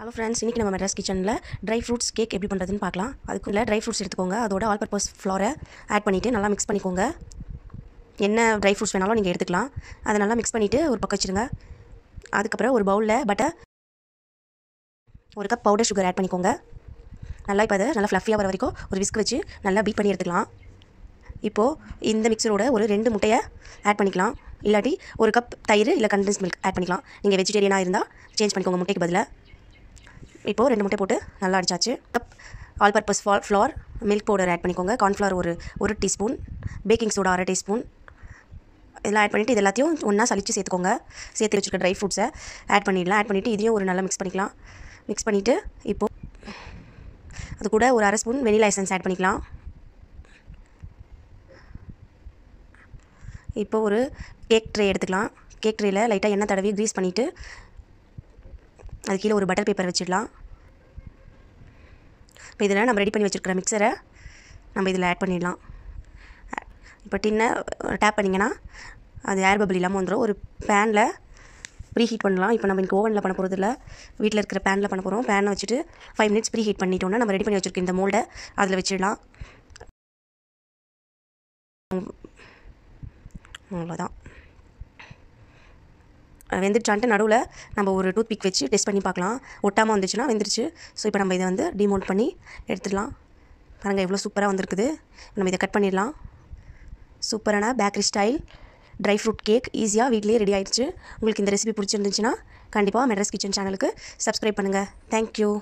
hello friends இன்றைக்கி நம்ம மெட்ராஸ் கிச்சனில் ட்ரை ஃப்ரூட்ஸ் கேக் எப்படி பண்ணுறதுன்னு பார்க்கலாம் அதுக்குள்ளே ட்ரை ஃப்ரூட்ஸ் எடுத்துக்கோங்க அதோட ஆல் பர்பஸ் ஃப்ளோரை ஆட் பண்ணிவிட்டு நல்லா மிக்ஸ் பண்ணிக்கோங்க என்ன ட்ரை ஃப்ரூட்ஸ் வேணாலும் நீங்கள் எடுத்துக்கலாம் அதை நல்லா மிக்ஸ் பண்ணிவிட்டு ஒரு பக்கம் வச்சுருங்க அதுக்கப்புறம் ஒரு பவுலில் பட்டர் ஒரு கப் பவுடர் சுகர் ஆட் பண்ணிக்கோங்க நல்லா இப்போ அதை நல்லா ஃப்ளஃபியாக வர வரைக்கும் ஒரு விஸ்க் வச்சு நல்லா பீட் பண்ணி எடுத்துக்கலாம் இப்போது இந்த மிக்சரோட ஒரு ரெண்டு முட்டையை ஆட் பண்ணிக்கலாம் இல்லாட்டி ஒரு கப் தயிர் இல்லை கண்டென்ஸ் மில்க் ஆட் பண்ணிக்கலாம் நீங்கள் வெஜிடேரியனாக இருந்தால் சேஞ்ச் பண்ணிக்கோங்க முட்டைக்கு பதிலாக இப்போது ரெண்டு முட்டை போட்டு நல்லா அடித்தாச்சு கப் ஆல் பர்பஸ் ஃபால் ஃப்ளார் மில்க் பவுடர் ஆட் பண்ணிக்கோங்க கார்ன்ஃப்ளவர் ஒரு ஒரு டீஸ்பூன் பேக்கிங் சோடா அரை டீஸ்பூன் இதெல்லாம் ஆட் பண்ணிவிட்டு இது எல்லாத்தையும் ஒன்றா சளிச்சு சேர்த்துக்கோங்க சேர்த்து வச்சுருக்க ட்ரை ஃப்ரூட்ஸை ஆட் பண்ணிடலாம் ஆட் பண்ணிவிட்டு இதையும் ஒரு நல்லா மிக்ஸ் பண்ணிக்கலாம் மிக்ஸ் பண்ணிவிட்டு இப்போது அது கூட ஒரு அரை ஸ்பூன் வெனிலா எசன்ஸ் ஆட் பண்ணிக்கலாம் இப்போ ஒரு கேக் ட்ரே எடுத்துக்கலாம் கேக் ட்ரேயில் லைட்டாக எண்ணெய் தடவி க்ரீஸ் பண்ணிவிட்டு அது கீழே ஒரு பட்டர் பேப்பர் வச்சிடலாம் இப்போ இதில் நம்ம ரெடி பண்ணி வச்சுருக்கிற மிக்சரை நம்ம இதில் ஆட் பண்ணிடலாம் இப்போ டின்ன டேப் பண்ணிங்கன்னா அது ஏர் பபிள் இல்லாமல் வந்துடும் ஒரு பேனில் ப்ரீ ஹீட் பண்ணலாம் இப்போ நம்ம இன்றைக்கி ஓவனில் பண்ண போகிறது இல்லை வீட்டில் இருக்கிற பேனில் பண்ண போகிறோம் பேனை வச்சுட்டு ஃபைவ் மினிட்ஸ் ப்ரீ ஹீட் பண்ணிட்டோன்னா நம்ம ரெடி பண்ணி வச்சுருக்கோம் இந்த மோல்டை அதில் வச்சிடலாம் அவ்வளோதான் வெந்துடுச்சான்ட்டு நடுவில் நம்ம ஒரு டூத் பிக் வச்சு டெஸ்ட் பண்ணி பார்க்கலாம் ஒட்டாமல் வந்துச்சுன்னா வெந்துருச்சு ஸோ இப்போ நம்ம இதை வந்து டிமோல்ட் பண்ணி எடுத்துடலாம் பாருங்கள் எவ்வளோ சூப்பராக வந்திருக்குது நம்ம இதை கட் பண்ணிடலாம் சூப்பரான bakery style dry fruit cake ஈஸியாக வீட்லேயே ரெடி ஆயிடுச்சு உங்களுக்கு இந்த ரெசிபி பிடிச்சிருந்துச்சுன்னா கண்டிப்பாக மெட்ரஸ் கிச்சன் சேனலுக்கு சப்ஸ்கிரைப் பண்ணுங்கள் தேங்க்யூ